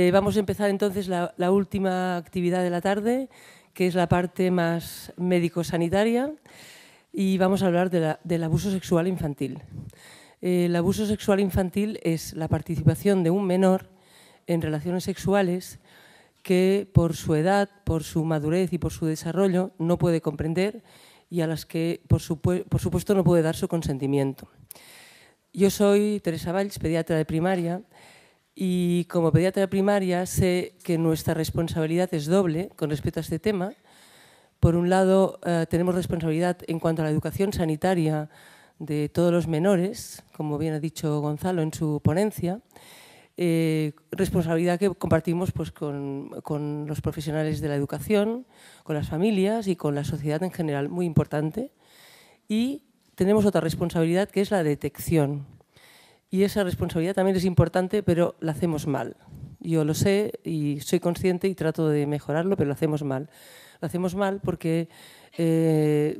Eh, vamos a empezar entonces la, última actividad de la tarde, que es la parte más médico-sanitaria, y vamos a hablar del abuso sexual infantil. Eh, el abuso sexual infantil es la participación de un menor en relaciones sexuales que por su edad, por su madurez y por su desarrollo no puede comprender y a las que por, por supuesto no puede dar su consentimiento. Yo soy Teresa Valls, pediatra de primaria, y como pediatra primaria sé que nuestra responsabilidad es doble con respecto a este tema. Por un lado, eh, tenemos responsabilidad en cuanto a la educación sanitaria de todos los menores, como bien ha dicho Gonzalo en su ponencia, eh, responsabilidad que compartimos pues, con, los profesionales de la educación, con las familias y con la sociedad en general, muy importante. Y tenemos otra responsabilidad que es la detección y esa responsabilidad también es importante, pero la hacemos mal. Yo lo sé y soy consciente y trato de mejorarlo, pero lo hacemos mal. Lo hacemos mal porque eh,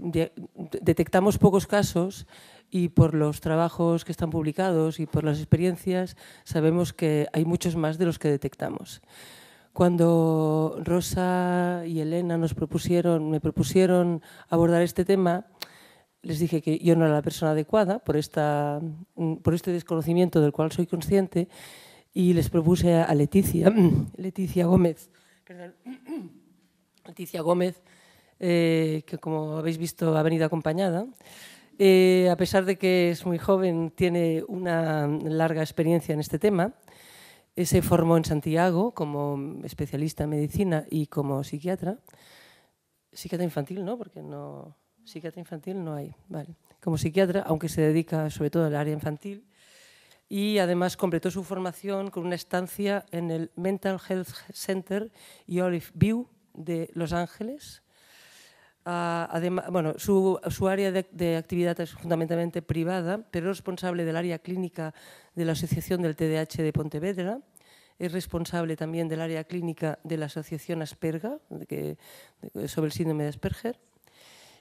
detectamos pocos casos y por los trabajos que están publicados y por las experiencias sabemos que hay muchos más de los que detectamos. Cuando Rosa y Elena nos propusieron, me propusieron abordar este tema, les dije que yo no era la persona adecuada por, esta, mm, por este desconocimiento del cual soy consciente y les propuse a Leticia, Gómez, perdón, Gómez, eh, que como habéis visto ha venido acompañada. Eh, a pesar de que es muy joven, tiene una larga experiencia en este tema. Eh, se formó en Santiago como especialista en medicina y como psiquiatra. Psiquiatra infantil, ¿no? Porque no. Psiquiatra infantil no hay, vale. Como psiquiatra, aunque se dedica sobre todo al área infantil, y además completó su formación con una estancia en el Mental Health Center y Olive View de Los Ángeles. Ah, además, bueno, su, área de, actividad es fundamentalmente privada, pero es responsable del área clínica de la Asociación del TDAH de Pontevedra. Es responsable también del área clínica de la Asociación Asperga, que, sobre el síndrome de Asperger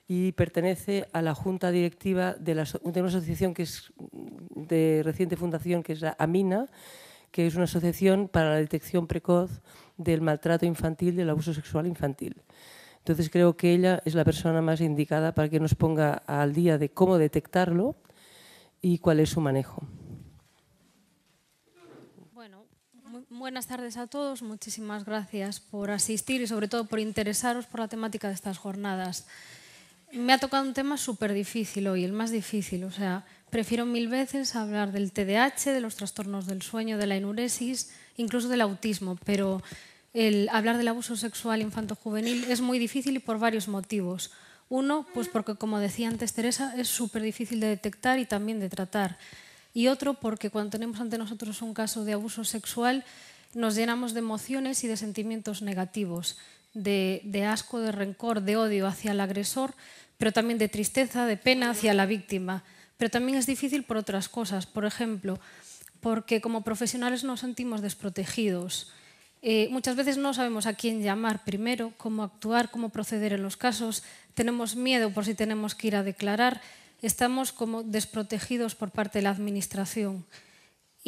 y pertenece a la junta directiva de, una asociación que es de reciente fundación, que es la AMINA, que es una asociación para la detección precoz del maltrato infantil, del abuso sexual infantil. Entonces creo que ella es la persona más indicada para que nos ponga al día de cómo detectarlo y cuál es su manejo. Bueno, buenas tardes a todos. Muchísimas gracias por asistir y sobre todo por interesaros por la temática de estas jornadas me ha tocado un tema súper difícil hoy, el más difícil. O sea, prefiero mil veces hablar del TDAH, de los trastornos del sueño, de la enuresis, incluso del autismo, pero hablar del abuso sexual infanto-juvenil es muy difícil y por varios motivos. Uno, pues porque como decía antes Teresa, es súper difícil de detectar y también de tratar. Y otro, porque cuando tenemos ante nosotros un caso de abuso sexual, nos llenamos de emociones y de sentimientos negativos de, asco, de rencor, de odio hacia el agresor, pero también de tristeza, de pena hacia la víctima. Pero también es difícil por otras cosas. Por ejemplo, porque como profesionales nos sentimos desprotegidos. Eh, muchas veces no sabemos a quién llamar primero, cómo actuar, cómo proceder en los casos. Tenemos miedo por si tenemos que ir a declarar. Estamos como desprotegidos por parte de la administración.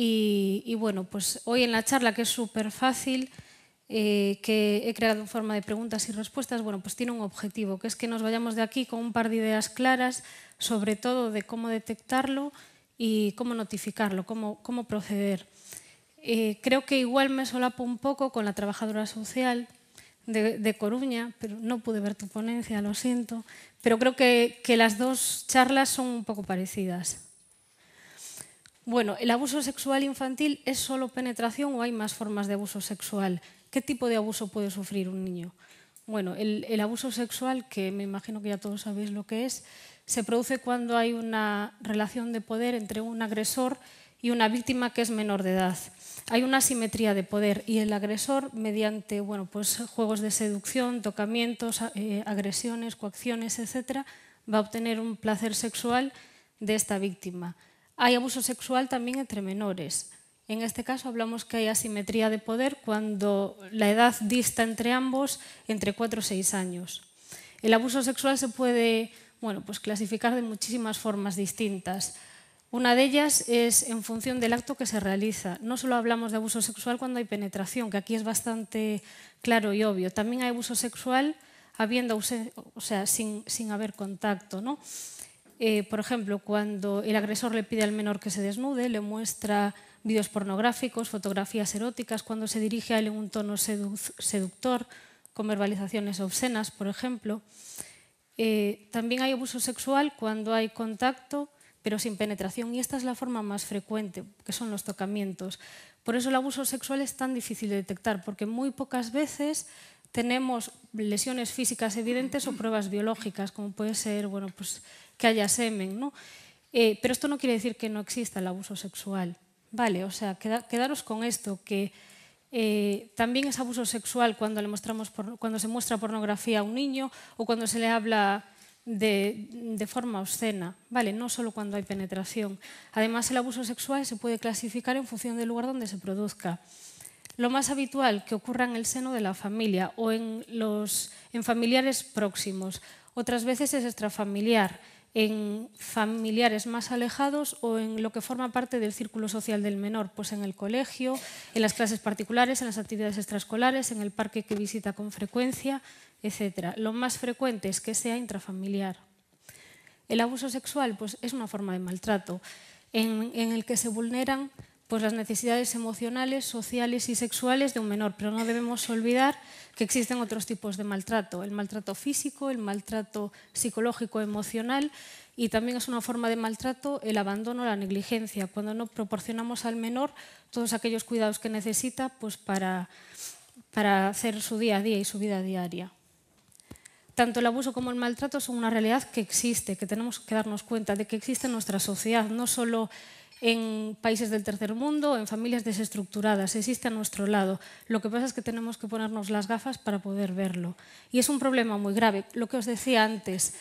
y bueno, pues hoy en la charla, que es súper fácil, eh, que he creado en forma de preguntas y respuestas, bueno, pues tiene un objetivo, que es que nos vayamos de aquí con un par de ideas claras, sobre todo de cómo detectarlo y cómo notificarlo, cómo, cómo proceder. Eh, creo que igual me solapo un poco con la trabajadora social de, de, Coruña, pero no pude ver tu ponencia, lo siento, pero creo que, que las dos charlas son un poco parecidas. Bueno, ¿el abuso sexual infantil es solo penetración o hay más formas de abuso sexual? ¿Qué tipo de abuso puede sufrir un niño? Bueno, el, abuso sexual, que me imagino que ya todos sabéis lo que es, se produce cuando hay una relación de poder entre un agresor y una víctima que es menor de edad. Hay una asimetría de poder y el agresor, mediante bueno, pues, juegos de seducción, tocamientos, eh, agresiones, coacciones, etc., va a obtener un placer sexual de esta víctima. Hay abuso sexual también entre menores. En este caso hablamos que hay asimetría de poder cuando la edad dista entre ambos entre 4 o 6 años. El abuso sexual se puede bueno, pues clasificar de muchísimas formas distintas. Una de ellas es en función del acto que se realiza. No solo hablamos de abuso sexual cuando hay penetración, que aquí es bastante claro y obvio. También hay abuso sexual habiendo, o sea, sin, sin haber contacto. ¿no? Eh, por ejemplo, cuando el agresor le pide al menor que se desnude, le muestra vídeos pornográficos, fotografías eróticas, cuando se dirige a él en un tono seductor, con verbalizaciones obscenas, por ejemplo. Eh, también hay abuso sexual cuando hay contacto, pero sin penetración, y esta es la forma más frecuente, que son los tocamientos. Por eso el abuso sexual es tan difícil de detectar, porque muy pocas veces tenemos lesiones físicas evidentes o pruebas biológicas, como puede ser bueno, pues, que haya semen. ¿no? Eh, pero esto no quiere decir que no exista el abuso sexual. Vale, o sea, quedaros con esto, que eh, también es abuso sexual cuando, cuando se muestra pornografía a un niño o cuando se le habla de, forma obscena, ¿vale? No solo cuando hay penetración. Además, el abuso sexual se puede clasificar en función del lugar donde se produzca. Lo más habitual que ocurra en el seno de la familia o en, en familiares próximos. Otras veces es extrafamiliar en familiares más alejados o en lo que forma parte del círculo social del menor, pues en el colegio, en las clases particulares, en las actividades extraescolares, en el parque que visita con frecuencia, etc. Lo más frecuente es que sea intrafamiliar. El abuso sexual pues, es una forma de maltrato en el que se vulneran pues las necesidades emocionales, sociales y sexuales de un menor, pero no debemos olvidar que existen otros tipos de maltrato, el maltrato físico, el maltrato psicológico, emocional y también es una forma de maltrato el abandono, la negligencia, cuando no proporcionamos al menor todos aquellos cuidados que necesita pues para, para hacer su día a día y su vida diaria. Tanto el abuso como el maltrato son una realidad que existe, que tenemos que darnos cuenta de que existe en nuestra sociedad, no solo en países del tercer mundo, en familias desestructuradas, existe a nuestro lado. Lo que pasa es que tenemos que ponernos las gafas para poder verlo. Y es un problema muy grave. Lo que os decía antes,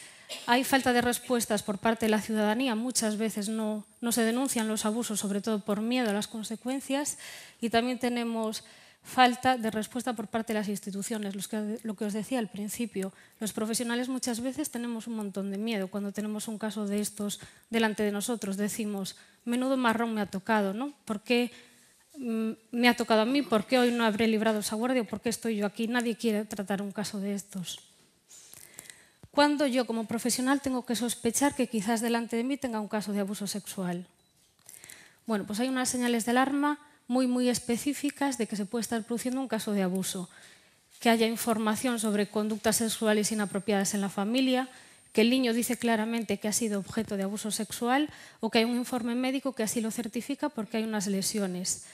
hay falta de respuestas por parte de la ciudadanía, muchas veces no, no se denuncian los abusos, sobre todo por miedo a las consecuencias, y también tenemos falta de respuesta por parte de las instituciones. lo que os decía al principio, los profesionales muchas veces tenemos un montón de miedo. Cuando tenemos un caso de estos delante de nosotros, decimos, menudo marrón me ha tocado, ¿no? ¿Por qué mm, me ha tocado a mí? ¿Por qué hoy no habré librado esa guardia? ¿Por qué estoy yo aquí? Nadie quiere tratar un caso de estos. ¿Cuándo yo como profesional tengo que sospechar que quizás delante de mí tenga un caso de abuso sexual? Bueno, pues hay unas señales de alarma muy, específicas de que se puede estar produciendo un caso de abuso, que haya información sobre conductas sexuales inapropiadas en la familia, que el niño dice claramente que ha sido objeto de abuso sexual o que hay un informe médico que así lo certifica porque hay unas lesiones.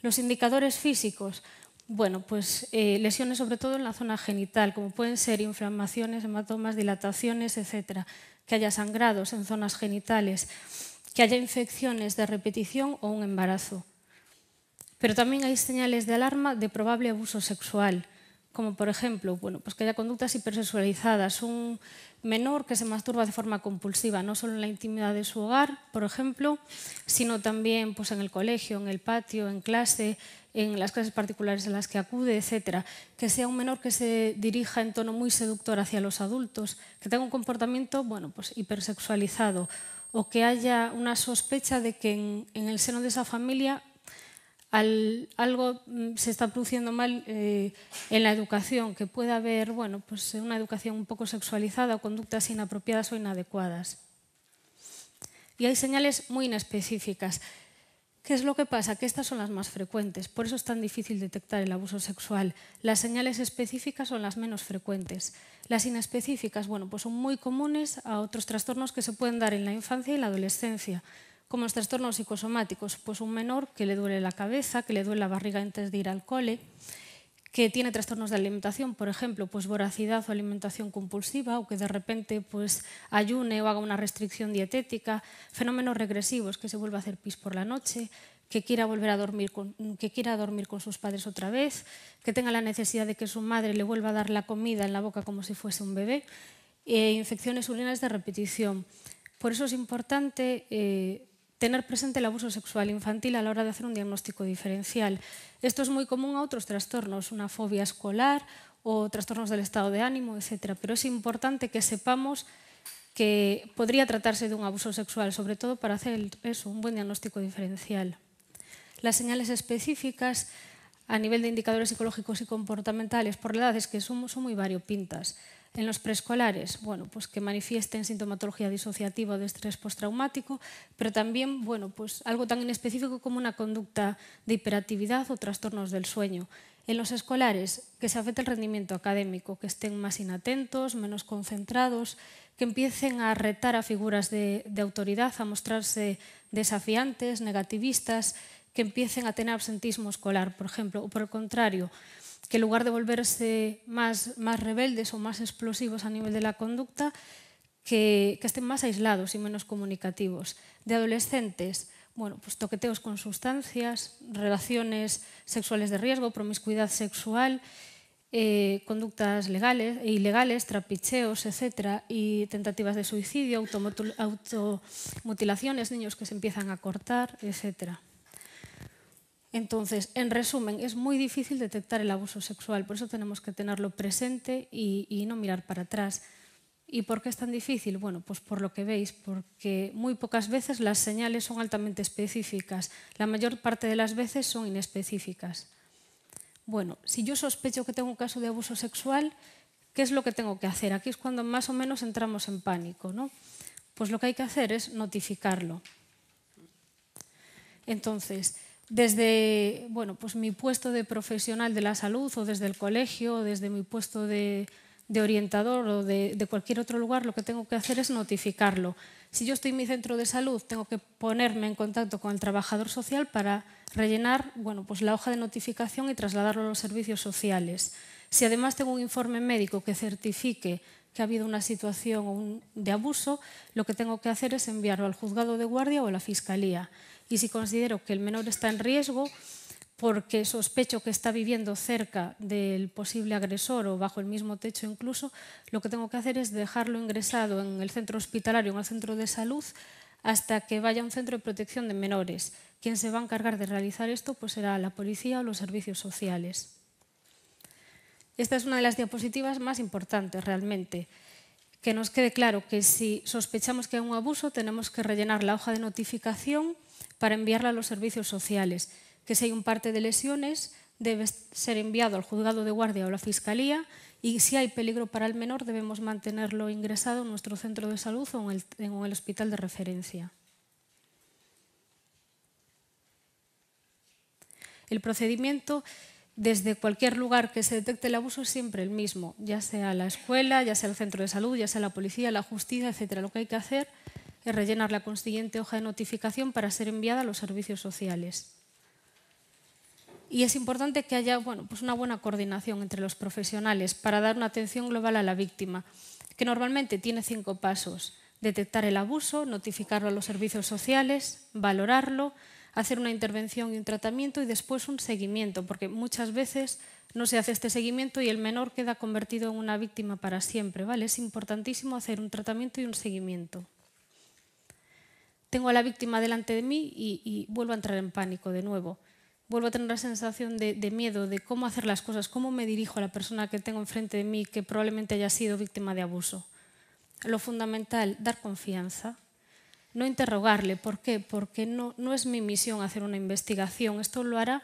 Los indicadores físicos, bueno, pues eh, lesiones sobre todo en la zona genital, como pueden ser inflamaciones, hematomas, dilataciones, etcétera, que haya sangrados en zonas genitales, que haya infecciones de repetición o un embarazo. Pero también hay señales de alarma de probable abuso sexual, como por ejemplo bueno, pues que haya conductas hipersexualizadas, un menor que se masturba de forma compulsiva, no solo en la intimidad de su hogar, por ejemplo, sino también pues, en el colegio, en el patio, en clase, en las clases particulares a las que acude, etcétera, que sea un menor que se dirija en tono muy seductor hacia los adultos, que tenga un comportamiento bueno, pues hipersexualizado o que haya una sospecha de que en el seno de esa familia algo mm, se está produciendo mal eh, en la educación, que pueda haber bueno, pues, eh, una educación un poco sexualizada o conductas inapropiadas o inadecuadas. Y hay señales muy inespecíficas. ¿Qué es lo que pasa? Que estas son las más frecuentes, por eso es tan difícil detectar el abuso sexual. Las señales específicas son las menos frecuentes. Las inespecíficas, pues son muy comunes a otros trastornos que se pueden dar en la infancia y la adolescencia como los trastornos psicosomáticos, pues un menor que le duele la cabeza, que le duele la barriga antes de ir al cole, que tiene trastornos de alimentación, por ejemplo, pues voracidad o alimentación compulsiva, o que de repente pues ayune o haga una restricción dietética, fenómenos regresivos, que se vuelva a hacer pis por la noche, que quiera volver a dormir con, que quiera dormir con sus padres otra vez, que tenga la necesidad de que su madre le vuelva a dar la comida en la boca como si fuese un bebé, e infecciones urinarias de repetición. Por eso es importante eh, tener presente el abuso sexual infantil a la hora de hacer un diagnóstico diferencial. Esto es muy común a otros trastornos, una fobia escolar o trastornos del estado de ánimo, etc. Pero es importante que sepamos que podría tratarse de un abuso sexual, sobre todo para hacer eso, un buen diagnóstico diferencial. Las señales específicas a nivel de indicadores psicológicos y comportamentales por la edad es que son, son muy variopintas. En los preescolares, bueno, pues que manifiesten sintomatología disociativa de estrés postraumático, pero también, bueno, pues algo tan inespecífico como una conducta de hiperactividad o trastornos del sueño. En los escolares, que se afecte el rendimiento académico, que estén más inatentos, menos concentrados, que empiecen a retar a figuras de, de autoridad, a mostrarse desafiantes, negativistas, que empiecen a tener absentismo escolar, por ejemplo, o por el contrario, que en lugar de volverse más, rebeldes o más explosivos a nivel de la conducta, que, estén más aislados y menos comunicativos. De adolescentes, bueno, pues toqueteos con sustancias, relaciones sexuales de riesgo, promiscuidad sexual, eh, conductas legales e ilegales, trapicheos, etcétera, y tentativas de suicidio, automutilaciones, niños que se empiezan a cortar, etcétera. Entonces, en resumen, es muy difícil detectar el abuso sexual, por eso tenemos que tenerlo presente y, no mirar para atrás. ¿Y por qué es tan difícil? Bueno, pues por lo que veis, porque muy pocas veces las señales son altamente específicas. La mayor parte de las veces son inespecíficas. Bueno, si yo sospecho que tengo un caso de abuso sexual, ¿qué es lo que tengo que hacer? Aquí es cuando más o menos entramos en pánico, ¿no? Pues lo que hay que hacer es notificarlo. Entonces, desde pues mi puesto de profesional de la salud o desde el colegio o desde mi puesto de, orientador o de, cualquier otro lugar, lo que tengo que hacer es notificarlo. Si yo estoy en mi centro de salud, tengo que ponerme en contacto con el trabajador social para rellenar pues la hoja de notificación y trasladarlo a los servicios sociales. Si además tengo un informe médico que certifique que ha habido una situación de abuso, lo que tengo que hacer es enviarlo al juzgado de guardia o a la fiscalía y si considero que el menor está en riesgo porque sospecho que está viviendo cerca del posible agresor o bajo el mismo techo incluso, lo que tengo que hacer es dejarlo ingresado en el centro hospitalario, en el centro de salud, hasta que vaya a un centro de protección de menores. Quien se va a encargar de realizar esto pues será la policía o los servicios sociales. Esta es una de las diapositivas más importantes realmente. Que nos quede claro que si sospechamos que hay un abuso tenemos que rellenar la hoja de notificación para enviarla a los servicios sociales, que si hay un parte de lesiones debe ser enviado al juzgado de guardia o la fiscalía y si hay peligro para el menor debemos mantenerlo ingresado en nuestro centro de salud o en el, hospital de referencia. El procedimiento desde cualquier lugar que se detecte el abuso es siempre el mismo, ya sea la escuela, ya sea el centro de salud, ya sea la policía, la justicia, etcétera. Lo que hay que hacer es rellenar la consiguiente hoja de notificación para ser enviada a los servicios sociales. Y es importante que haya pues una buena coordinación entre los profesionales para dar una atención global a la víctima, que normalmente tiene cinco pasos. Detectar el abuso, notificarlo a los servicios sociales, valorarlo, hacer una intervención y un tratamiento y después un seguimiento, porque muchas veces no se hace este seguimiento y el menor queda convertido en una víctima para siempre. ¿vale? Es importantísimo hacer un tratamiento y un seguimiento tengo a la víctima delante de mí y, vuelvo a entrar en pánico de nuevo. Vuelvo a tener la sensación de, miedo, de cómo hacer las cosas, cómo me dirijo a la persona que tengo enfrente de mí que probablemente haya sido víctima de abuso. Lo fundamental, dar confianza. No interrogarle. ¿Por qué? Porque no, es mi misión hacer una investigación. Esto lo hará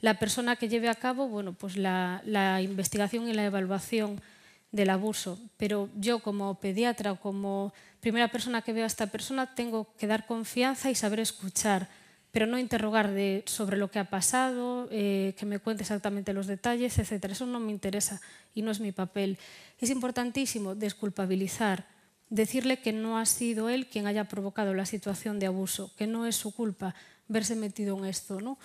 la persona que lleve a cabo bueno, pues la investigación y la evaluación del abuso, pero yo como pediatra o como primera persona que veo a esta persona tengo que dar confianza y saber escuchar, pero no interrogar sobre lo que ha pasado, eh, que me cuente exactamente los detalles, etc. Eso no me interesa y no es mi papel. Es importantísimo desculpabilizar, decirle que no ha sido él quien haya provocado la situación de abuso, que no es su culpa verse metido en esto. ¿no?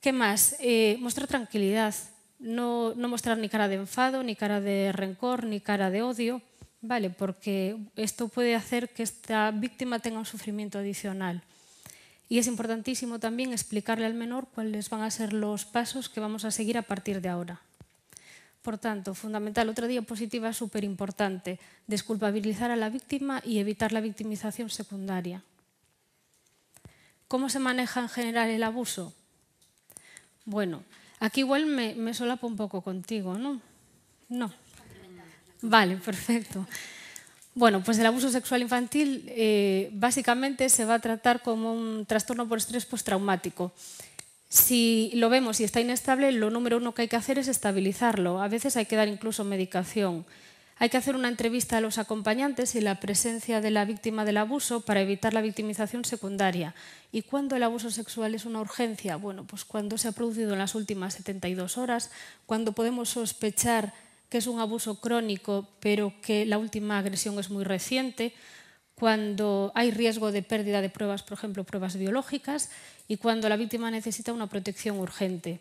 ¿Qué más? Eh, mostrar tranquilidad, no, mostrar ni cara de enfado, ni cara de rencor, ni cara de odio, ¿vale? Porque esto puede hacer que esta víctima tenga un sufrimiento adicional. Y es importantísimo también explicarle al menor cuáles van a ser los pasos que vamos a seguir a partir de ahora. Por tanto, fundamental, otra diapositiva súper importante, desculpabilizar a la víctima y evitar la victimización secundaria. ¿Cómo se maneja en general el abuso? Bueno, Aquí igual me, solapo un poco contigo, ¿no? No. Vale, perfecto. Bueno, pues el abuso sexual infantil eh, básicamente se va a tratar como un trastorno por estrés postraumático. Si lo vemos y está inestable, lo número uno que hay que hacer es estabilizarlo. A veces hay que dar incluso medicación. Hay que hacer una entrevista a los acompañantes y la presencia de la víctima del abuso para evitar la victimización secundaria. ¿Y cuándo el abuso sexual es una urgencia? Bueno, pues cuando se ha producido en las últimas 72 horas, cuando podemos sospechar que es un abuso crónico, pero que la última agresión es muy reciente, cuando hay riesgo de pérdida de pruebas, por ejemplo, pruebas biológicas, y cuando la víctima necesita una protección urgente.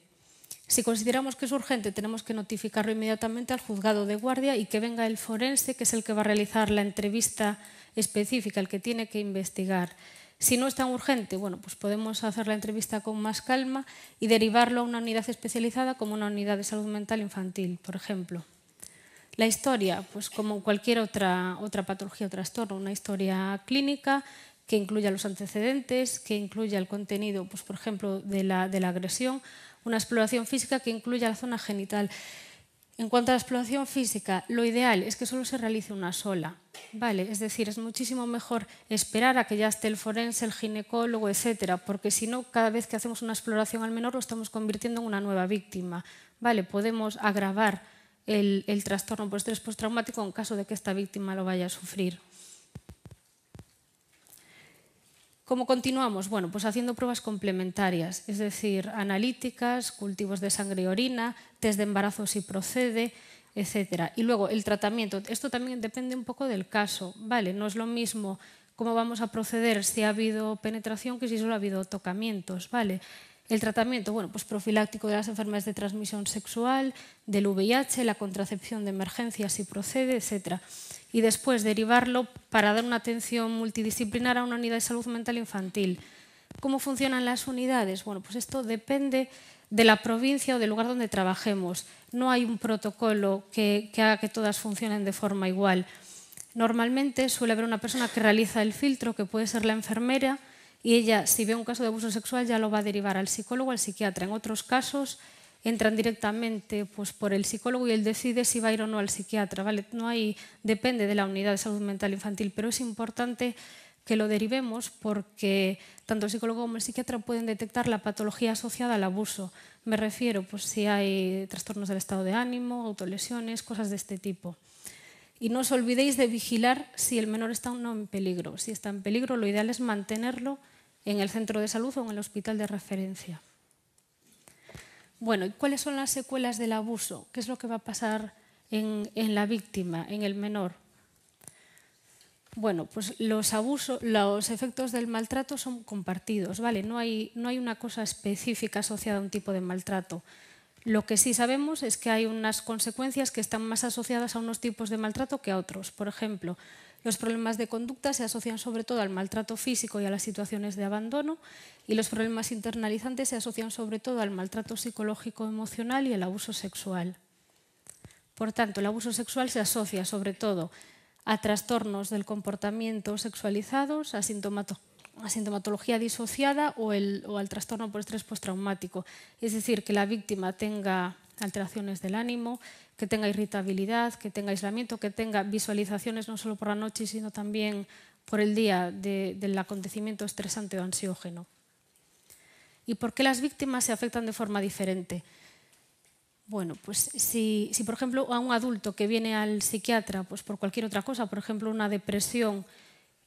Si consideramos que es urgente, tenemos que notificarlo inmediatamente al juzgado de guardia y que venga el forense, que es el que va a realizar la entrevista específica, el que tiene que investigar. Si no es tan urgente, bueno, pues podemos hacer la entrevista con más calma y derivarlo a una unidad especializada como una unidad de salud mental infantil, por ejemplo. La historia, pues como cualquier otra, otra patología o trastorno, una historia clínica que incluya los antecedentes, que incluya el contenido, pues por ejemplo, de la agresión una exploración física que incluya la zona genital. En cuanto a la exploración física, lo ideal es que solo se realice una sola. Vale, es decir, es muchísimo mejor esperar a que ya esté el forense, el ginecólogo, etcétera, porque si no, cada vez que hacemos una exploración al menor lo estamos convirtiendo en una nueva víctima. Vale, podemos agravar el, el trastorno por estrés postraumático en caso de que esta víctima lo vaya a sufrir. ¿Cómo continuamos? Bueno, pues haciendo pruebas complementarias, es decir, analíticas, cultivos de sangre y orina, test de embarazo si procede, etcétera. Y luego el tratamiento, esto también depende un poco del caso, ¿vale? No es lo mismo cómo vamos a proceder si ha habido penetración que si solo ha habido tocamientos, ¿vale? El tratamiento, bueno, pues profiláctico de las enfermedades de transmisión sexual, del VIH, la contracepción de emergencia si procede, etcétera y después derivarlo para dar una atención multidisciplinar a una unidad de salud mental infantil. ¿Cómo funcionan las unidades? Bueno, pues esto depende de la provincia o del lugar donde trabajemos. No hay un protocolo que, que haga que todas funcionen de forma igual. Normalmente suele haber una persona que realiza el filtro, que puede ser la enfermera, y ella, si ve un caso de abuso sexual, ya lo va a derivar al psicólogo, o al psiquiatra. En otros casos, entran directamente pues, por el psicólogo y él decide si va a ir o no al psiquiatra. ¿vale? No hay, depende de la unidad de salud mental infantil, pero es importante que lo derivemos porque tanto el psicólogo como el psiquiatra pueden detectar la patología asociada al abuso. Me refiero pues, si hay trastornos del estado de ánimo, autolesiones, cosas de este tipo. Y no os olvidéis de vigilar si el menor está o no en peligro. Si está en peligro, lo ideal es mantenerlo en el centro de salud o en el hospital de referencia. Bueno, ¿y cuáles son las secuelas del abuso? ¿Qué es lo que va a pasar en, la víctima, en el menor? Bueno, pues los abusos, los efectos del maltrato son compartidos, ¿vale? No hay, no hay una cosa específica asociada a un tipo de maltrato. Lo que sí sabemos es que hay unas consecuencias que están más asociadas a unos tipos de maltrato que a otros. Por ejemplo, los problemas de conducta se asocian sobre todo al maltrato físico y a las situaciones de abandono y los problemas internalizantes se asocian sobre todo al maltrato psicológico emocional y el abuso sexual. Por tanto, el abuso sexual se asocia sobre todo a trastornos del comportamiento sexualizados, a, sintomatología disociada o, o al trastorno por estrés postraumático. Es decir, que la víctima tenga alteraciones del ánimo, que tenga irritabilidad, que tenga aislamiento, que tenga visualizaciones no solo por la noche, sino también por el día del acontecimiento estresante o ansiógeno. ¿Y por qué las víctimas se afectan de forma diferente? Bueno, pues si, por ejemplo a un adulto que viene al psiquiatra pues por cualquier otra cosa, por ejemplo una depresión,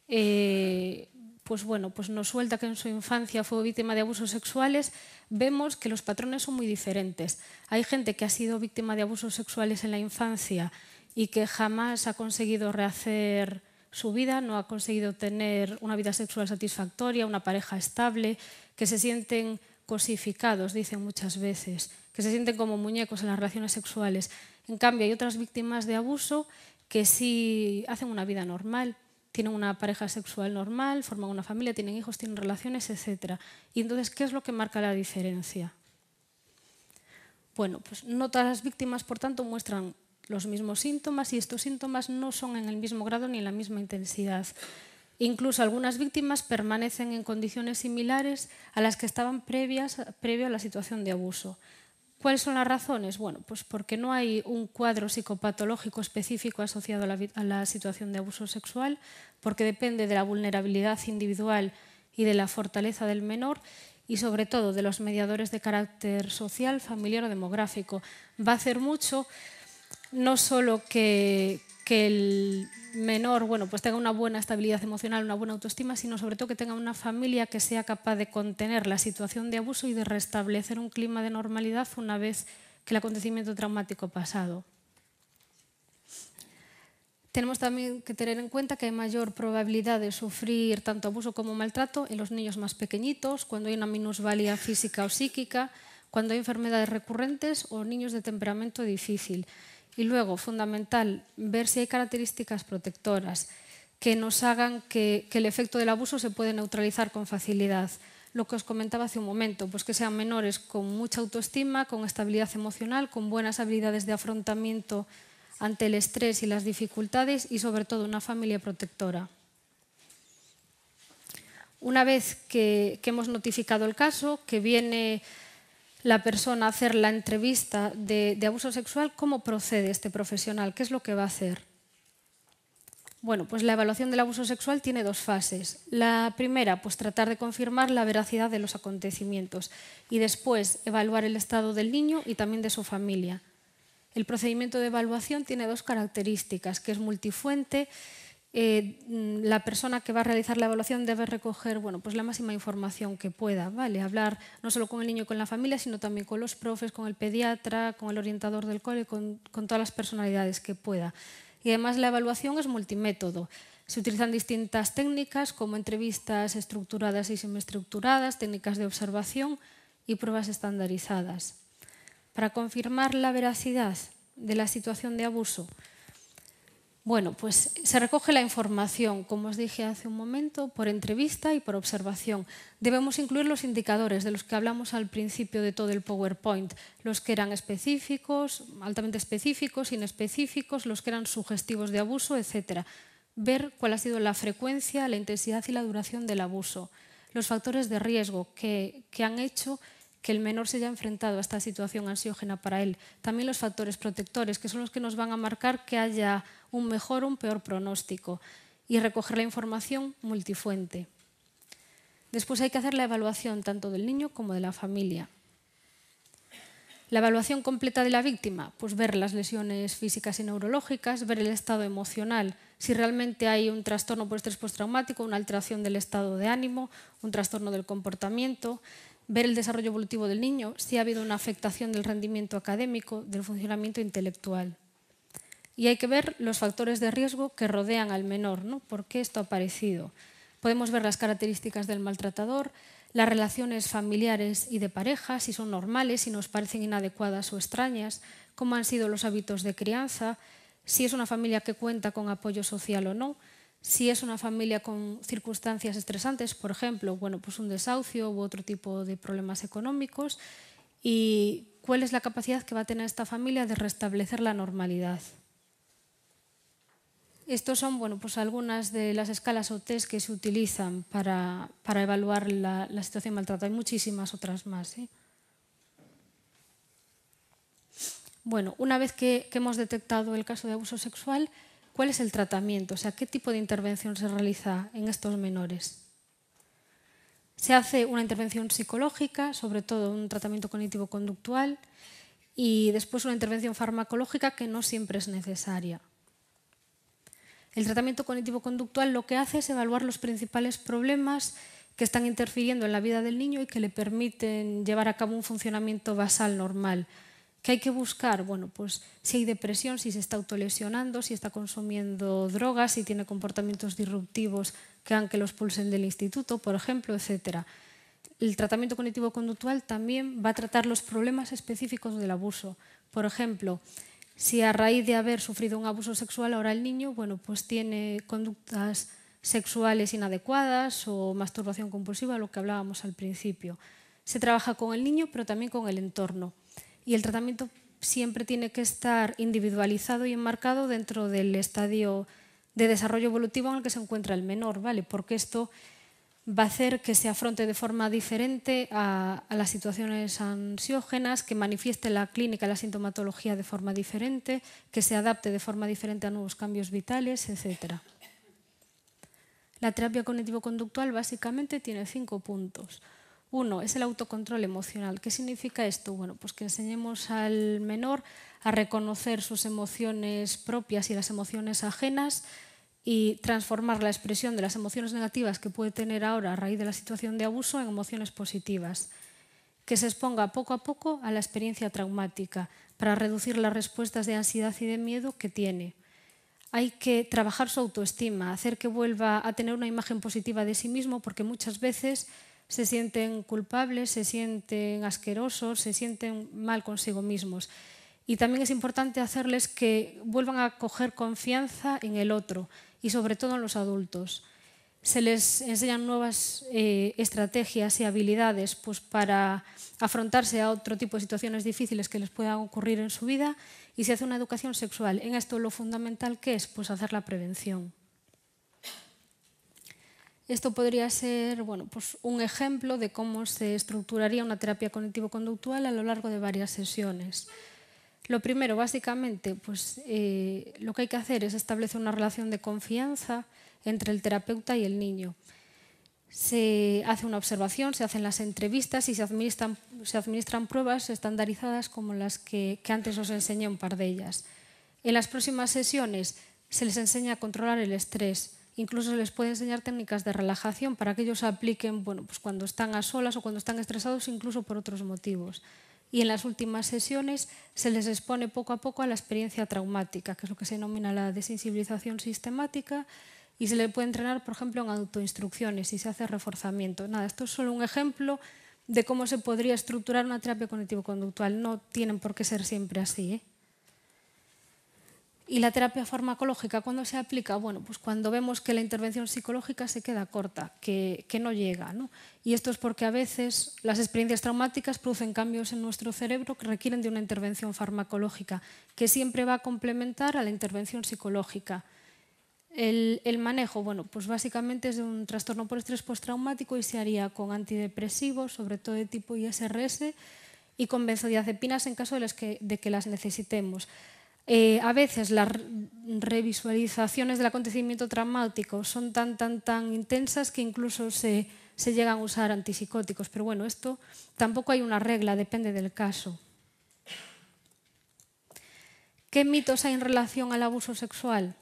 eh, pues bueno, pues nos suelta que en su infancia fue víctima de abusos sexuales, vemos que los patrones son muy diferentes. Hay gente que ha sido víctima de abusos sexuales en la infancia y que jamás ha conseguido rehacer su vida, no ha conseguido tener una vida sexual satisfactoria, una pareja estable, que se sienten cosificados, dicen muchas veces, que se sienten como muñecos en las relaciones sexuales. En cambio, hay otras víctimas de abuso que sí hacen una vida normal, tienen una pareja sexual normal, forman una familia, tienen hijos, tienen relaciones, etcétera. Y entonces, ¿qué es lo que marca la diferencia? Bueno, pues no todas las víctimas, por tanto, muestran los mismos síntomas y estos síntomas no son en el mismo grado ni en la misma intensidad. Incluso algunas víctimas permanecen en condiciones similares a las que estaban previas, previo a la situación de abuso. ¿Cuáles son las razones? Bueno, pues porque no hay un cuadro psicopatológico específico asociado a la, situación de abuso sexual, porque depende de la vulnerabilidad individual y de la fortaleza del menor y sobre todo de los mediadores de carácter social, familiar o demográfico. Va a hacer mucho no solo que, que el menor bueno, pues tenga una buena estabilidad emocional, una buena autoestima, sino sobre todo que tenga una familia que sea capaz de contener la situación de abuso y de restablecer un clima de normalidad una vez que el acontecimiento traumático ha pasado. Tenemos también que tener en cuenta que hay mayor probabilidad de sufrir tanto abuso como maltrato en los niños más pequeñitos, cuando hay una minusvalía física o psíquica, cuando hay enfermedades recurrentes o niños de temperamento difícil. Y luego, fundamental, ver si hay características protectoras que nos hagan que, el efecto del abuso se puede neutralizar con facilidad lo que os comentaba hace un momento, pues que sean menores con mucha autoestima, con estabilidad emocional, con buenas habilidades de afrontamiento ante el estrés y las dificultades y sobre todo una familia protectora. Una vez que hemos notificado el caso, que viene la persona hacer la entrevista de, de, abuso sexual, ¿cómo procede este profesional? ¿Qué es lo que va a hacer? Bueno, pues la evaluación del abuso sexual tiene dos fases. La primera, pues tratar de confirmar la veracidad de los acontecimientos y después evaluar el estado del niño y también de su familia. El procedimiento de evaluación tiene dos características, que es multifuente, eh, mm, la persona que va a realizar la evaluación debe recoger bueno, pues la máxima información que pueda, ¿vale? hablar no solo con el niño y con la familia, sino también con los profes, con el pediatra, con el orientador del cole, con, con todas las personalidades que pueda. Y además la evaluación es multimétodo. Se utilizan distintas técnicas como entrevistas estructuradas y semiestructuradas, técnicas de observación y pruebas estandarizadas. Para confirmar la veracidad de la situación de abuso, bueno, pues se recoge la información, como os dije hace un momento, por entrevista y por observación. Debemos incluir los indicadores de los que hablamos al principio de todo el PowerPoint, los que eran específicos, altamente específicos, inespecíficos, los que eran sugestivos de abuso, etc. Ver cuál ha sido la frecuencia, la intensidad y la duración del abuso, los factores de riesgo que, han hecho que el menor se haya enfrentado a esta situación ansiógena para él, también los factores protectores, que son los que nos van a marcar que haya un mejor o un peor pronóstico y recoger la información multifuente. Después hay que hacer la evaluación tanto del niño como de la familia. La evaluación completa de la víctima, pues ver las lesiones físicas y neurológicas, ver el estado emocional, si realmente hay un trastorno por estrés postraumático, una alteración del estado de ánimo, un trastorno del comportamiento, ver el desarrollo evolutivo del niño, si ha habido una afectación del rendimiento académico, del funcionamiento intelectual y hay que ver los factores de riesgo que rodean al menor, ¿no? ¿Por qué esto ha aparecido? Podemos ver las características del maltratador, las relaciones familiares y de pareja, si son normales, si nos parecen inadecuadas o extrañas, cómo han sido los hábitos de crianza, si es una familia que cuenta con apoyo social o no, si es una familia con circunstancias estresantes, por ejemplo, bueno, pues un desahucio u otro tipo de problemas económicos, y cuál es la capacidad que va a tener esta familia de restablecer la normalidad. Estos son bueno, pues algunas de las escalas o test que se utilizan para, evaluar la, situación de maltrato. Hay muchísimas otras más. ¿eh? Bueno, una vez que, que, hemos detectado el caso de abuso sexual, ¿cuál es el tratamiento? O sea, ¿qué tipo de intervención se realiza en estos menores? Se hace una intervención psicológica, sobre todo un tratamiento cognitivo-conductual, y después una intervención farmacológica que no siempre es necesaria. El tratamiento cognitivo-conductual lo que hace es evaluar los principales problemas que están interfiriendo en la vida del niño y que le permiten llevar a cabo un funcionamiento basal normal. ¿Qué hay que buscar? Bueno, pues si hay depresión, si se está autolesionando, si está consumiendo drogas, si tiene comportamientos disruptivos que hagan que los pulsen del instituto, por ejemplo, etc. El tratamiento cognitivo-conductual también va a tratar los problemas específicos del abuso. Por ejemplo, si a raíz de haber sufrido un abuso sexual ahora el niño bueno, pues tiene conductas sexuales inadecuadas o masturbación compulsiva, lo que hablábamos al principio. Se trabaja con el niño, pero también con el entorno. Y el tratamiento siempre tiene que estar individualizado y enmarcado dentro del estadio de desarrollo evolutivo en el que se encuentra el menor, ¿vale? Porque esto va a hacer que se afronte de forma diferente a, las situaciones ansiógenas, que manifieste la clínica la sintomatología de forma diferente, que se adapte de forma diferente a nuevos cambios vitales, etc. La terapia cognitivo-conductual básicamente tiene cinco puntos. Uno es el autocontrol emocional. ¿Qué significa esto? Bueno, pues que enseñemos al menor a reconocer sus emociones propias y las emociones ajenas, y transformar la expresión de las emociones negativas que puede tener ahora a raíz de la situación de abuso en emociones positivas, que se exponga poco a poco a la experiencia traumática para reducir las respuestas de ansiedad y de miedo que tiene. Hay que trabajar su autoestima, hacer que vuelva a tener una imagen positiva de sí mismo porque muchas veces se sienten culpables, se sienten asquerosos, se sienten mal consigo mismos. Y también es importante hacerles que vuelvan a coger confianza en el otro, y sobre todo en los adultos. Se les enseñan nuevas eh, estrategias y habilidades pues, para afrontarse a otro tipo de situaciones difíciles que les puedan ocurrir en su vida y se hace una educación sexual. En esto lo fundamental es pues, hacer la prevención. Esto podría ser pues, un ejemplo de cómo se estructuraría una terapia cognitivo-conductual a lo largo de varias sesiones. Lo primero, básicamente, pues eh, lo que hay que hacer es establecer una relación de confianza entre el terapeuta y el niño. Se hace una observación, se hacen las entrevistas y se administran, pruebas estandarizadas como las que, antes os enseñé un par de ellas. En las próximas sesiones se les enseña a controlar el estrés, incluso se les puede enseñar técnicas de relajación para que ellos apliquen pues cuando están a solas o cuando están estresados, incluso por otros motivos y en las últimas sesiones se les expone poco a poco a la experiencia traumática, que es lo que se denomina la desensibilización sistemática, y se le puede entrenar, por ejemplo, en autoinstrucciones y se hace reforzamiento. Nada, esto es solo un ejemplo de cómo se podría estructurar una terapia cognitivo-conductual. No tienen por qué ser siempre así. ¿eh? ¿Y la terapia farmacológica cuando se aplica? Bueno, pues cuando vemos que la intervención psicológica se queda corta, que, no llega. Y esto es porque a veces las experiencias traumáticas producen cambios en nuestro cerebro que requieren de una intervención farmacológica, que siempre va a complementar a la intervención psicológica. El, manejo, bueno, pues básicamente es de un trastorno por estrés postraumático y se haría con antidepresivos, sobre todo de tipo ISRS, y con benzodiazepinas en caso de que las necesitemos. Eh, a veces las revisualizaciones del acontecimiento traumático son tan, tan, tan intensas que incluso se, llegan a usar antipsicóticos. Pero bueno, esto tampoco hay una regla, depende del caso. ¿Qué mitos hay en relación al abuso sexual?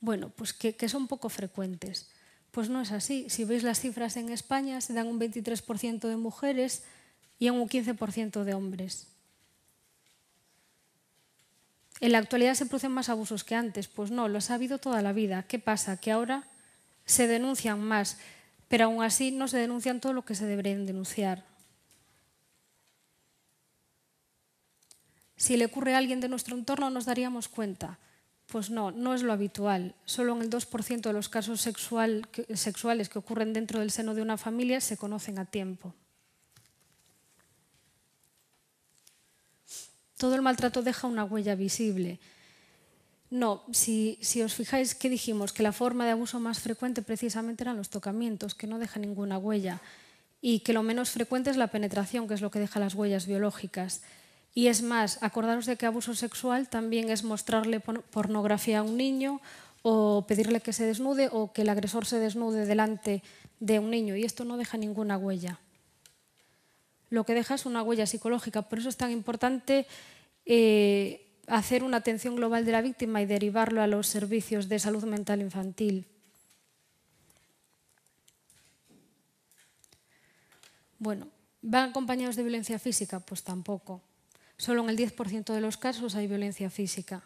Bueno, pues que, que, son poco frecuentes. Pues no es así. Si veis las cifras en España, se dan un 23% de mujeres, y en un 15% de hombres. ¿En la actualidad se producen más abusos que antes? Pues no, lo ha habido toda la vida. ¿Qué pasa? Que ahora se denuncian más, pero aún así no se denuncian todo lo que se deberían denunciar. Si le ocurre a alguien de nuestro entorno nos daríamos cuenta. Pues no, no es lo habitual. Solo en el 2% de los casos sexuales que ocurren dentro del seno de una familia se conocen a tiempo. todo el maltrato deja una huella visible. No, si, os fijáis, ¿qué dijimos? Que la forma de abuso más frecuente precisamente eran los tocamientos, que no deja ninguna huella, y que lo menos frecuente es la penetración, que es lo que deja las huellas biológicas. Y es más, acordaros de que abuso sexual también es mostrarle pornografía a un niño o pedirle que se desnude o que el agresor se desnude delante de un niño, y esto no deja ninguna huella lo que deja es una huella psicológica. Por eso es tan importante eh, hacer una atención global de la víctima y derivarlo a los servicios de salud mental infantil. Bueno, ¿van acompañados de violencia física? Pues tampoco. Solo en el 10% de los casos hay violencia física.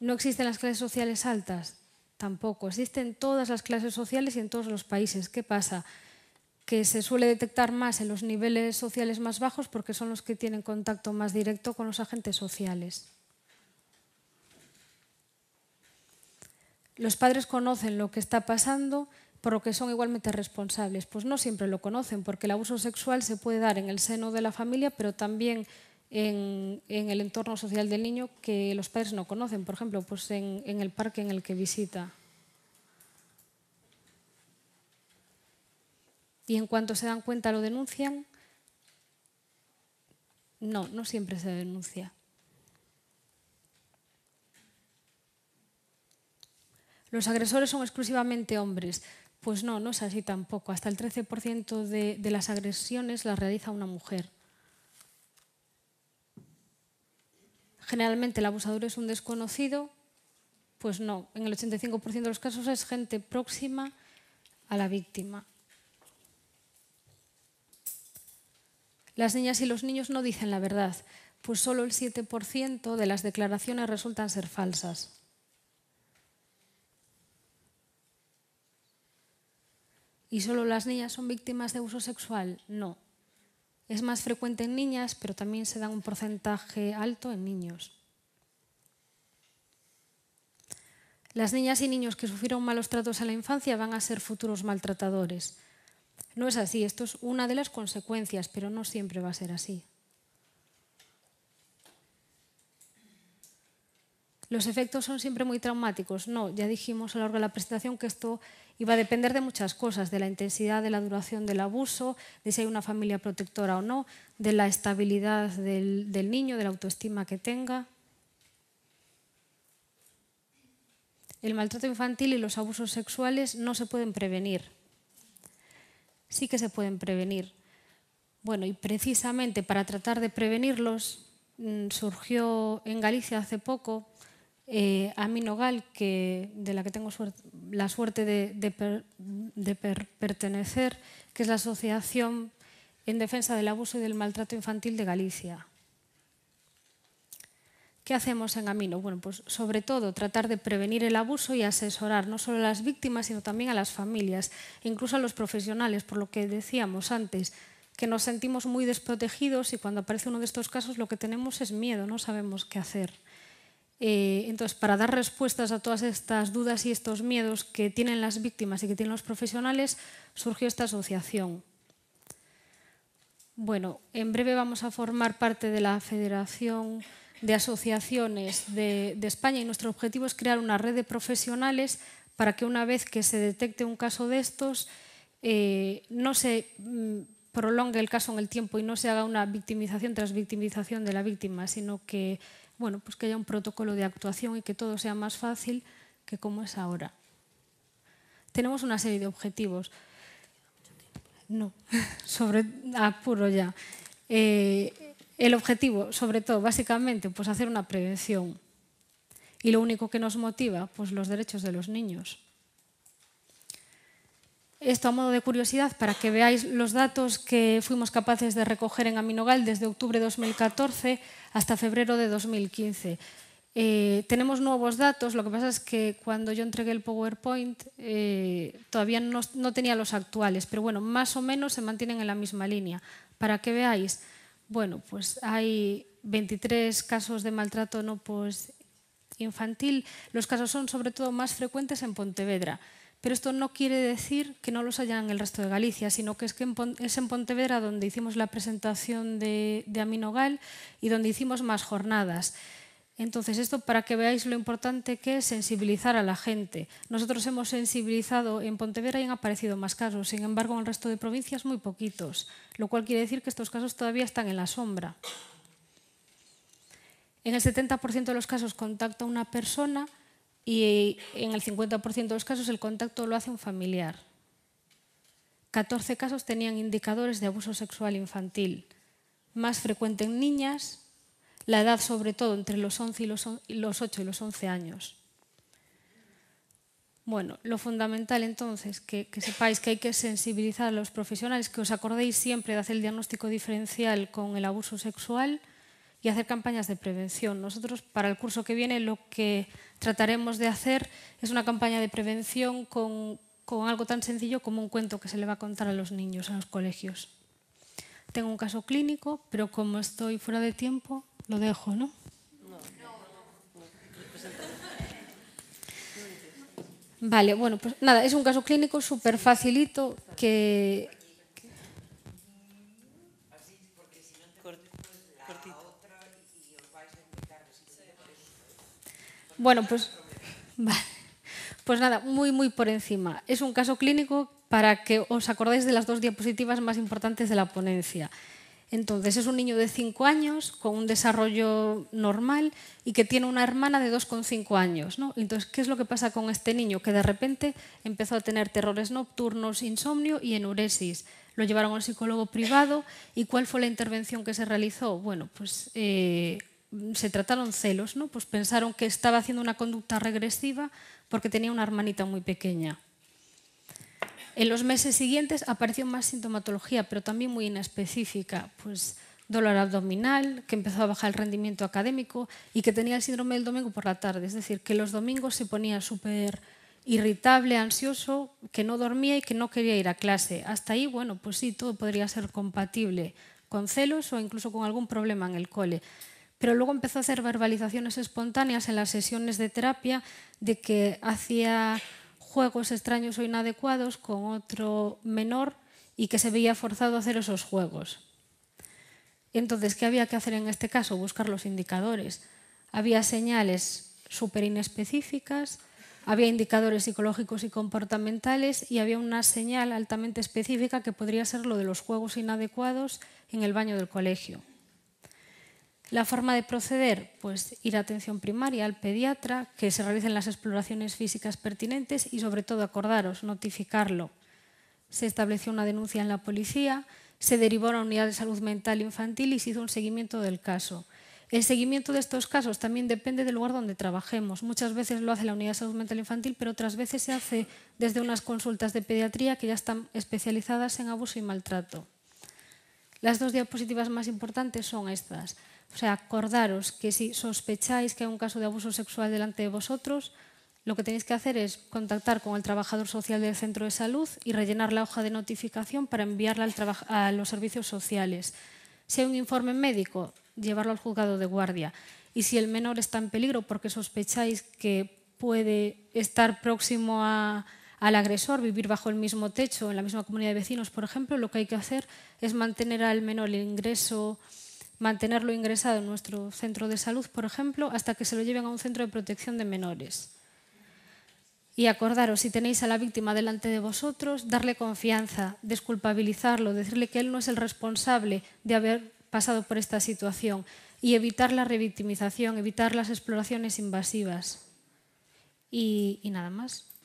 No existen las clases sociales altas, Tampoco. Existen todas las clases sociales y en todos los países. ¿Qué pasa? Que se suele detectar más en los niveles sociales más bajos porque son los que tienen contacto más directo con los agentes sociales. Los padres conocen lo que está pasando, por lo que son igualmente responsables. Pues no siempre lo conocen, porque el abuso sexual se puede dar en el seno de la familia, pero también en, el entorno social del niño que los padres no conocen, por ejemplo, pues en, el parque en el que visita. Y en cuanto se dan cuenta lo denuncian. No, no siempre se denuncia. los agresores son exclusivamente hombres. Pues no, no es así tampoco. Hasta el 13% de, las agresiones las realiza una mujer. generalmente el abusador es un desconocido, pues no, en el 85% de los casos es gente próxima a la víctima. Las niñas y los niños no dicen la verdad, pues solo el 7% de las declaraciones resultan ser falsas. ¿Y solo las niñas son víctimas de abuso sexual? No, es más frecuente en niñas, pero también se da un porcentaje alto en niños. Las niñas y niños que sufrieron malos tratos en la infancia van a ser futuros maltratadores. No es así, esto es una de las consecuencias, pero no siempre va a ser así. ¿Los efectos son siempre muy traumáticos? No, ya dijimos a lo largo de la presentación que esto iba a depender de muchas cosas, de la intensidad, de la duración del abuso, de si hay una familia protectora o no, de la estabilidad del, niño, de la autoestima que tenga. El maltrato infantil y los abusos sexuales no se pueden prevenir. Sí que se pueden prevenir. Bueno, y precisamente para tratar de prevenirlos, mm, surgió en Galicia hace poco eh, mi que, de la que tengo la suerte de, pertenecer, que es la Asociación en Defensa del Abuso y del Maltrato Infantil de Galicia. ¿Qué hacemos en Amino? Bueno, pues sobre todo tratar de prevenir el abuso y asesorar no solo a las víctimas, sino también a las familias, incluso a los profesionales, por lo que decíamos antes, que nos sentimos muy desprotegidos y cuando aparece uno de estos casos lo que tenemos es miedo, no sabemos qué hacer. Eh, entonces, para dar respuestas a todas estas dudas y estos miedos que tienen las víctimas y que tienen los profesionales, surgió esta asociación. Bueno, en breve vamos a formar parte de la Federación de Asociaciones de, España y nuestro objetivo es crear una red de profesionales para que una vez que se detecte un caso de estos, eh, no se mm, prolongue el caso en el tiempo y no se haga una victimización tras victimización de la víctima, sino que bueno, pues que haya un protocolo de actuación y que todo sea más fácil que como es ahora. Tenemos una serie de objetivos. No, sobre apuro ah, ya. Eh, el objetivo, sobre todo, básicamente, pues hacer una prevención. Y lo único que nos motiva, pues los derechos de los niños. Esto a modo de curiosidad, para que veáis los datos que fuimos capaces de recoger en Aminogal desde octubre de 2014 hasta febrero de 2015. Eh, tenemos nuevos datos, lo que pasa es que cuando yo entregué el PowerPoint eh, todavía no, no tenía los actuales, pero bueno, más o menos se mantienen en la misma línea. Para que veáis, bueno, pues hay 23 casos de maltrato no pues, infantil. Los casos son sobre todo más frecuentes en Pontevedra. Pero esto no quiere decir que no los haya en el resto de Galicia, sino que es, que en, es en Pontevedra donde hicimos la presentación de, de Aminogal y donde hicimos más jornadas. Entonces, esto para que veáis lo importante que es sensibilizar a la gente. Nosotros hemos sensibilizado en Pontevedra y han aparecido más casos, sin embargo, en el resto de provincias muy poquitos, lo cual quiere decir que estos casos todavía están en la sombra. En el 70% de los casos contacta una persona y en el 50% de los casos el contacto lo hace un familiar. 14 casos tenían indicadores de abuso sexual infantil, más frecuente en niñas, la edad sobre todo entre los 11 y los, 8 y los 11 años. Bueno, lo fundamental entonces, que, que, sepáis que hay que sensibilizar a los profesionales, que os acordéis siempre de hacer el diagnóstico diferencial con el abuso sexual, y hacer campañas de prevención. Nosotros para el curso que viene lo que trataremos de hacer es una campaña de prevención con, algo tan sencillo como un cuento que se le va a contar a los niños en los colegios. Tengo un caso clínico, pero como estoy fuera de tiempo, lo dejo, ¿no? Vale, bueno, pues nada, es un caso clínico súper facilito que, Bueno, pues, pues nada, muy, muy por encima. Es un caso clínico para que os acordéis de las dos diapositivas más importantes de la ponencia. Entonces, es un niño de 5 años con un desarrollo normal y que tiene una hermana de 2,5 años. Entonces, ¿qué es lo que pasa con este niño? Que de repente empezó a tener terrores nocturnos, insomnio y enuresis. Lo llevaron al psicólogo privado y ¿cuál fue la intervención que se realizó? Bueno, pues eh, se trataron celos, ¿no? Pues pensaron que estaba haciendo una conducta regresiva porque tenía una hermanita muy pequeña. En los meses siguientes apareció más sintomatología, pero también muy inespecífica, pues dolor abdominal, que empezó a bajar el rendimiento académico y que tenía el síndrome del domingo por la tarde, es decir, que los domingos se ponía súper irritable, ansioso, que no dormía y que no quería ir a clase. Hasta ahí, bueno, pues sí, todo podría ser compatible con celos o incluso con algún problema en el cole pero luego empezó a hacer verbalizaciones espontáneas en las sesiones de terapia de que hacía juegos extraños o inadecuados con otro menor y que se veía forzado a hacer esos juegos. Entonces, ¿qué había que hacer en este caso? Buscar los indicadores. Había señales súper inespecíficas, había indicadores psicológicos y comportamentales y había una señal altamente específica que podría ser lo de los juegos inadecuados en el baño del colegio. La forma de proceder, pues ir a atención primaria, al pediatra, que se realicen las exploraciones físicas pertinentes y sobre todo acordaros, notificarlo. Se estableció una denuncia en la policía, se derivó a la unidad de salud mental infantil y se hizo un seguimiento del caso. El seguimiento de estos casos también depende del lugar donde trabajemos. Muchas veces lo hace la unidad de salud mental infantil, pero otras veces se hace desde unas consultas de pediatría que ya están especializadas en abuso y maltrato. Las dos diapositivas más importantes son estas. O sea, acordaros que si sospecháis que hay un caso de abuso sexual delante de vosotros, lo que tenéis que hacer es contactar con el trabajador social del centro de salud y rellenar la hoja de notificación para enviarla a los servicios sociales. Si hay un informe médico, llevarlo al juzgado de guardia. Y si el menor está en peligro porque sospecháis que puede estar próximo al agresor, vivir bajo el mismo techo, en la misma comunidad de vecinos, por ejemplo, lo que hay que hacer es mantener al menor el ingreso mantenerlo ingresado en nuestro centro de salud, por ejemplo, hasta que se lo lleven a un centro de protección de menores. Y acordaros, si tenéis a la víctima delante de vosotros, darle confianza, desculpabilizarlo, decirle que él no es el responsable de haber pasado por esta situación y evitar la revictimización, evitar las exploraciones invasivas. Y, nada más.